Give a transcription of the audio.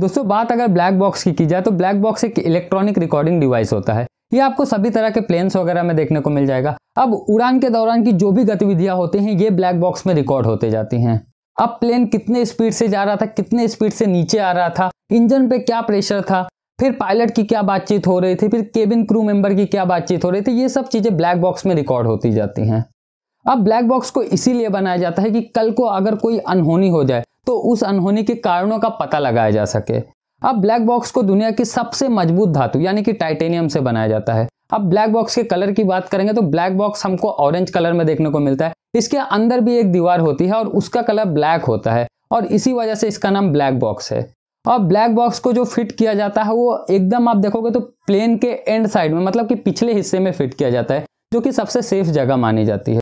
दोस्तों बात अगर ब्लैक बॉक्स की की जाए तो ब्लैक बॉक्स एक इलेक्ट्रॉनिक रिकॉर्डिंग डिवाइस होता है ये आपको सभी तरह के प्लेन्स वगैरह में देखने को मिल जाएगा अब उड़ान के दौरान की जो भी गतिविधियां होती हैं ये ब्लैक बॉक्स में रिकॉर्ड होते जाती हैं अब प्लेन कितने स्पीड से जा रहा था कितने स्पीड से नीचे आ रहा था इंजन पे क्या प्रेशर था फिर पायलट की क्या बातचीत हो रही थी फिर केबिन क्रू मेंबर की क्या बातचीत हो रही थी ये सब चीज़ें ब्लैक बॉक्स में रिकॉर्ड होती जाती हैं अब ब्लैक बॉक्स को इसीलिए बनाया जाता है कि कल को अगर कोई अनहोनी हो जाए तो उस अनहोनी के कारणों का पता लगाया जा सके अब ब्लैक बॉक्स को दुनिया की सबसे मजबूत धातु यानी कि टाइटेनियम से बनाया जाता है अब ब्लैक बॉक्स के कलर की बात करेंगे तो ब्लैक बॉक्स हमको ऑरेंज कलर में देखने को मिलता है इसके अंदर भी एक दीवार होती है और उसका कलर ब्लैक होता है और इसी वजह से इसका नाम ब्लैक बॉक्स है और ब्लैक बॉक्स को जो फिट किया जाता है वो एकदम आप देखोगे तो प्लेन के एंड साइड में मतलब कि पिछले हिस्से में फिट किया जाता है जो कि सबसे सेफ जगह मानी जाती है